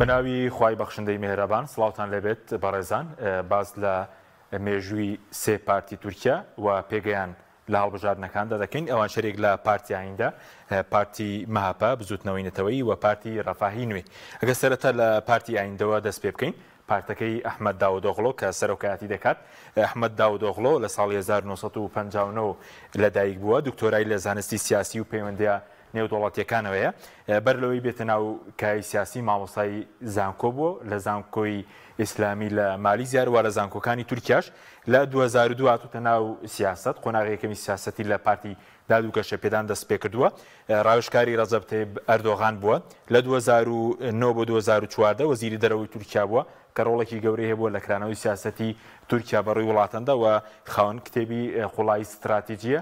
بەناوی خی بەخشندەی مهرەبان سلااوان لەبێت بەڕێزان باز لە مێژووی سێ پارتی تورکیا و پێگەیان لە هاڵبژاردنەکاندا دەکەین ئەوان شەرێک لە پارتیایندا پارتی ماهاپا بزوتنەوەینەتەوەی و پارتی ڕەفاهی نوێ ئەگە سەرەتا لە پارتی ئایندەوە دەست پێ بکەین پارتەکەی ئەحمد داودۆغڵۆ کە سەرۆکایەتی دەکات ئەحمد داودۆغڵۆ لە ساڵ 1950 لەدایک بووە دکتۆرای لە زانستی سیاسی و پەیوەندیە نێودوڵاتیەکانەوەیە بەر لەوەی بێتە ناو کای سیاسی مامۆسای زانکۆ بوو لە زانکۆی ئیسلامی لە مالی زیاروە لە زانکۆکانی تورکیاش لە 2002 هاتوتە ناو سیاست قۆناغیەکەمی سیاستی لە پارتی دادوکەشە پێدان دەست پێ کردووە ڕاوشکاری ڕزەبتێ ئەردۆغان بووە لە 2009 بۆ 2014 وەزیری دەرەوەی تورکیا بووە کە ڕۆڵێکی گەورەی هەبوو لە کرانەوەی سیاستی تورکیا بەڕووی وڵاتەندە و خاون کتێبی خولای استراتیجیە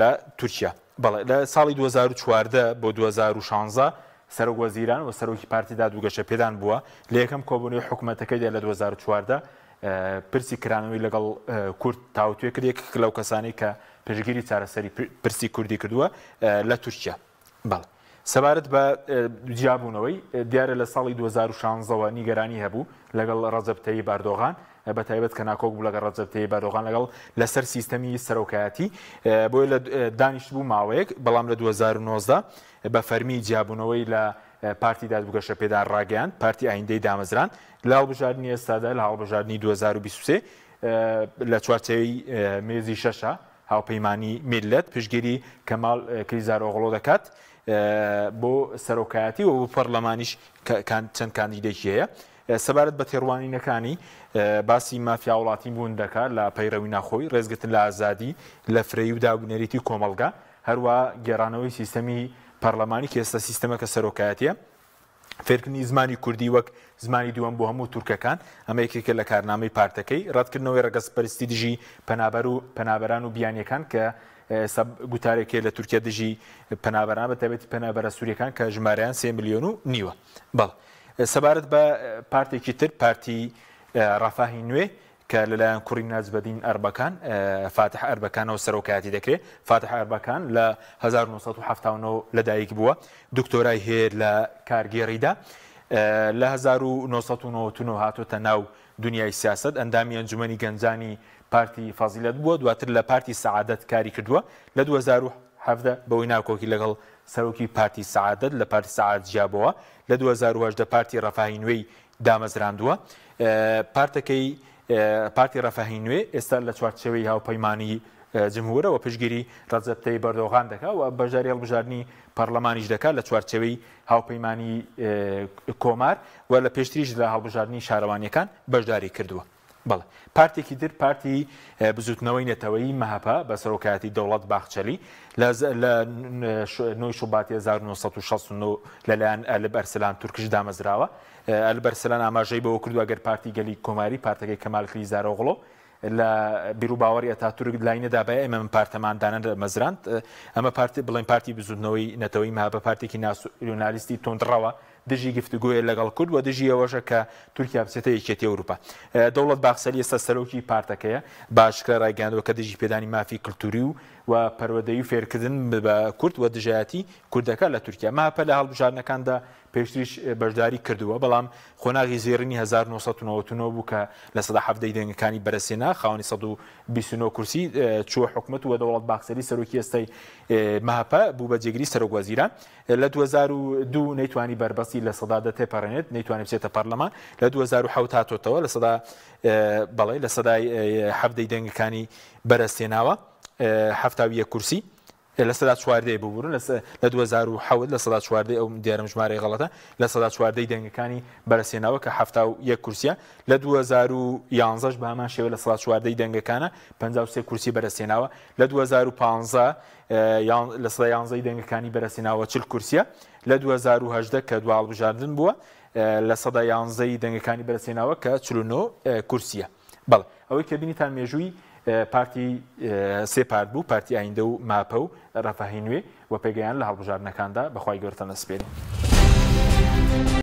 لە تورکیا بەڵێ لە ساڵی 2014 بۆ 2016 سەرۆک وەزیران و سەرۆکی پارتیدا دووگەشە پێدان بووە لە یەکەم کۆبنەوەی حکوومەتەکەی لە 2014 پرسی کرانەوەی لەگەڵ کورد تاوتێ کردێک لەو کەسانی کە پێشگیری چارەسەری پرسی کوردی کردووە لە تورکیا بەڵ سەبارەت بە جیاببوونەوەی دیارە لە ساڵی 2016ەوە نیگەرانی هەبوو لەگەڵ ڕزەبتەی باردۆغان بە تایبەت کە ناکۆک بوو لەگە ڕەجەبتی بەدۆغان لەگەڵ لەسەر سیستەمی سەرۆکایەتی بۆی لە دانیشت بوو ماوەیەک بەڵام لە 2009 بە فەرمی جیابوونەوەی لە پارتی دادبگەشە پێدا ڕاگەیان پارتی ئایندەی دامەزران لاڵ بژاردننی ئێستادا لە هاڵبژاردننی 2023 لە چوارچەوەی مێزی شەشە هاوپەیمانانی میلت پشگیری کەماڵ کریزارۆغڵۆ دەکات بۆ سەرۆکایەتی و پەرلەمانیش چەند کاندیدێکی هەیە. سەبارەت بە تێڕوانینەکانی باسی مافیا وڵاتی بوون دەکات لە پەیڕەوی ناخۆی ڕێزگتن لە ئازادی لە فرەی و داگونەریتی کۆمەلگا هەروە گێرانەوەی سیستەمی پەرلەمانی کێستا سیستەمە کە سەرۆکایەتە فێرکردنی زمانی کوردی وەک زمانی دووەم بۆ هەموو تورکەکان ئەمە یەکێکە لە کارنامەی پارتەکەی ڕەتکردنەوەی ڕگەز پەرستی دژی پەنابەر و پەنابەران و بیانیەکان کە گوتارێکی لە تورکیا دژی پەنابەران بەتەبێت پەنابەرە سووریەکان کە ژمارەیان سێ میلیۆن و نیوە بەڵ. سەبارەت بە پارتێکی تر پارتی ڕافاهی نوێ کە لەلایەن کوڕی نازبەدین ئەربەکان فاتح ئەربەکانەوە سەرۆکایەتی دەکرێت فاتح ئەربەکان لە 1970 لەدایک بووە دکتۆرای هێر لە کارگێڕیدا لە 1990 هاتۆتە ناو دنیای سیاست ئەندامی ئەنجومی گەنجانی پارتی فازیلت بووە دواتر لە پارتی سعادەت کاری کردووە لە 2010 هەفتە بەوەی ناکۆکی لەگەڵ سەرۆکی پارتی سعادت لە پارتی سعات جیابەوە لە 2010 پارتی ڕەفاهی نوێی دامەزراندووە پارتەکەی پارتی ڕەفاهی نوێ ئێستا لە چوارچەوەی هاوپەیمانانی جمهورەوە پشگیری ڕزەبتەی بەردۆغان دەکا و بەژاری هەڵبژارنی پەرلەمانیش دەکات لە چوارچەوەی هاوپەیمانانی کۆمار و لە پێشتریش لە هەڵبژارنی شارەوانیەکان بەشداری کردووە. بڵێ پارتێکی در پارتی بزوتنەوەی نێتەوەی مەهاپە بە سەرۆکایەتی دەوڵەت باخچەلی لە نوۆی شوباتی 1969 لەلایەن لە بەرسلان تورکش دامەزراوە ئەل بەرسلان ئاماژەی بەوە کردو ئەگەر پارتی گەلی کۆماری پارتەکەی کەمالکلی زارۆغڵۆ لە بیرروباوەری ئەتاتورک لاینەدا بە ئێمە من پارتەماندانە مەزراند ئەمە پارتی بڵێن پارتی بزودنەوەی نەتەوەی مها بە پارتێکی ناسیۆنالیستی تۆندڕەوە دژی گفتگوۆیە لەگەڵ کورد و دژی ئەوەشە کە تورکیا بچێتە یەکێتی ئەوروپا دەوڵەت باخسەلی ئێستا سەرۆکی پارتەکەیە باشکە ڕایگەاندەوە کە دژی پێدانی مافی کللتوری و و پەرەدەی و فێرکردن بە کورد و دژایەتی کوردەکە لە تورکیا ماپە لە هەڵبژارنەکاندا پێشتریش بەشداری کردووە بەڵام خۆناغی زیێرنی 1990 بوو کە لە سەداهفدەی دەنگەکانی بەرەسێنا خاوەنی 1920 کورسی چوە حکومت و دەوڵەت باخسەری سەرۆکی ئێستای ماپە بوو بە جێگری سەرۆگوازیران لە 2002 نەیتوانی بربەستی بەڕاستی لە سەدادا تێپەڕێنێت نەیتوانێت بچێتە پەرلەمان لە 2010 هاتۆتەوە لە سەدا بەڵێ لە سەدای هەفتەی دەنگەکانی بەرەستێناوە هەفتاویە کورسی لە سەدا چواردەی ببوون لە 2010 لە سەدا چواردەی ئەو دیارم ژمارەی غڵەتە لە سەدا چواردەی دەنگەکانی بەرەسێناوە کە هەفتا و یە کورسە لە 2011 بامان شێوە لە سەدا چواردەی دەنگەکانە 53 کورسی بەرەسێناوە لە 2015 لە سەدا یانزەی دەنگەکانی بەرەسێناوە چل کورسە لە 2010 کە دوال بژاردن بووە لە سەدا یانزەی دەنگەکانی بەرەسێناوە کە چلونۆ کورسە بەڵ ئەوەی کە بینیتان مێژووی پارتی سێ پارت بوو پارتی ئایندە و ماپە و ڕەفاهی نوێ و پێگەیان لە هەڵبژارنەکاندا بەخوای گەورتە نەسپێن.